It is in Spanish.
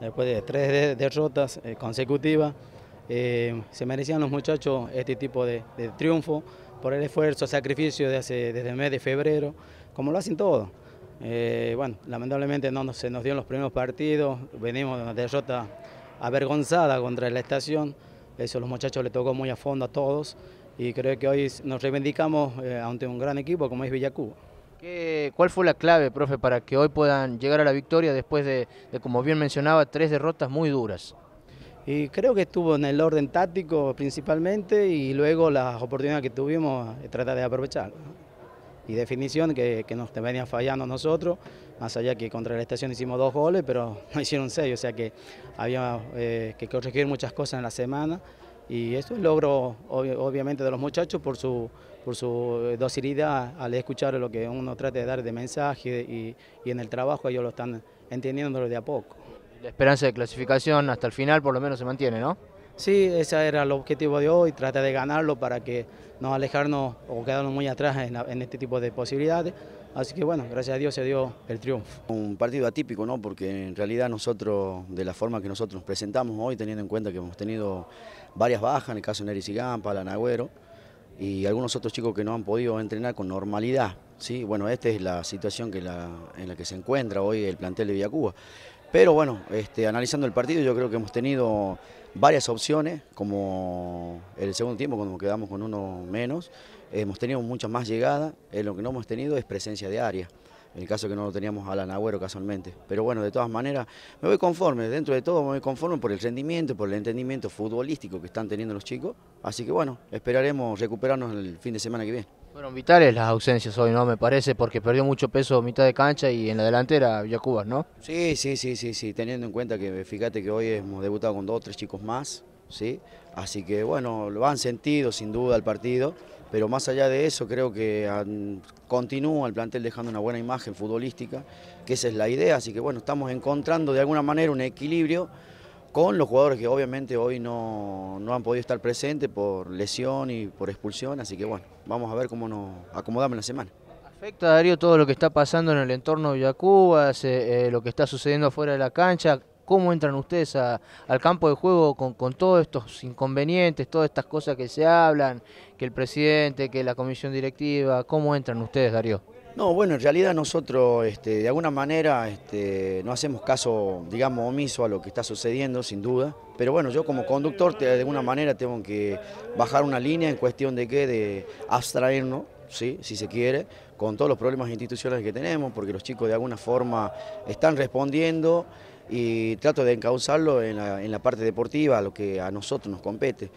después de tres derrotas eh, consecutivas. Eh, se merecían los muchachos este tipo de, triunfo por el esfuerzo, sacrificio de hace, desde el mes de febrero, como lo hacen todos. Eh, bueno, lamentablemente no se nos dio los primeros partidos, venimos de una derrota avergonzada contra la estación, eso a los muchachos le tocó muy a fondo a todos y creo que hoy nos reivindicamos ante un gran equipo como es Villacuba. ¿Cuál fue la clave, profe, para que hoy puedan llegar a la victoria después de, como bien mencionaba, tres derrotas muy duras? Y creo que estuvo en el orden táctico principalmente y luego las oportunidades que tuvimos eh, tratar de aprovechar. Y definición que, nos venía fallando nosotros, más allá que contra la estación hicimos dos goles, pero no hicieron seis, o sea que había eh, que corregir muchas cosas en la semana y eso es logro obviamente de los muchachos por su, por su eh, docilidad al escuchar lo que uno trata de dar de mensaje y, y en el trabajo ellos lo están entendiendo de a poco. La esperanza de clasificación hasta el final por lo menos se mantiene, ¿no? Sí, ese era el objetivo de hoy, tratar de ganarlo para que no alejarnos o quedarnos muy atrás en, este tipo de posibilidades. Así que bueno, gracias a Dios se dio el triunfo. Un partido atípico, ¿no? Porque en realidad nosotros, de la forma que nosotros nos presentamos hoy, teniendo en cuenta que hemos tenido varias bajas, en el caso de Nerisigampa, Sigampa, Lanagüero, y algunos otros chicos que no han podido entrenar con normalidad. ¿sí? Bueno, esta es la situación en la que se encuentra hoy el plantel de Villacuba. Pero bueno, este, analizando el partido yo creo que hemos tenido varias opciones, como el segundo tiempo cuando quedamos con uno menos, hemos tenido muchas más llegadas, eh, lo que no hemos tenido es presencia de área, en el caso que no lo teníamos la Anagüero casualmente. Pero bueno, de todas maneras, me voy conforme, dentro de todo me voy conforme por el rendimiento, por el entendimiento futbolístico que están teniendo los chicos, así que bueno, esperaremos recuperarnos el fin de semana que viene bueno vitales las ausencias hoy, ¿no? Me parece, porque perdió mucho peso mitad de cancha y en la delantera Villacubas, ¿no? Sí, sí, sí, sí, sí, teniendo en cuenta que fíjate que hoy hemos debutado con dos o tres chicos más, ¿sí? Así que bueno, lo han sentido sin duda el partido, pero más allá de eso creo que continúa el plantel dejando una buena imagen futbolística, que esa es la idea, así que bueno, estamos encontrando de alguna manera un equilibrio con los jugadores que obviamente hoy no, han podido estar presentes por lesión y por expulsión, así que bueno, vamos a ver cómo nos acomodamos en la semana. ¿Afecta, Darío, todo lo que está pasando en el entorno de Villacubas, eh, lo que está sucediendo afuera de la cancha? ¿Cómo entran ustedes al campo de juego con, con, todos estos inconvenientes, todas estas cosas que se hablan, que el presidente, que la comisión directiva? ¿Cómo entran ustedes, Darío? No, bueno, en realidad nosotros este, de alguna manera este, no hacemos caso, digamos, omiso a lo que está sucediendo, sin duda. Pero bueno, yo como conductor de alguna manera tengo que bajar una línea en cuestión de qué, de abstraernos, ¿sí? si se quiere, con todos los problemas institucionales que tenemos, porque los chicos de alguna forma están respondiendo y trato de encauzarlo en la, en la parte deportiva, a lo que a nosotros nos compete.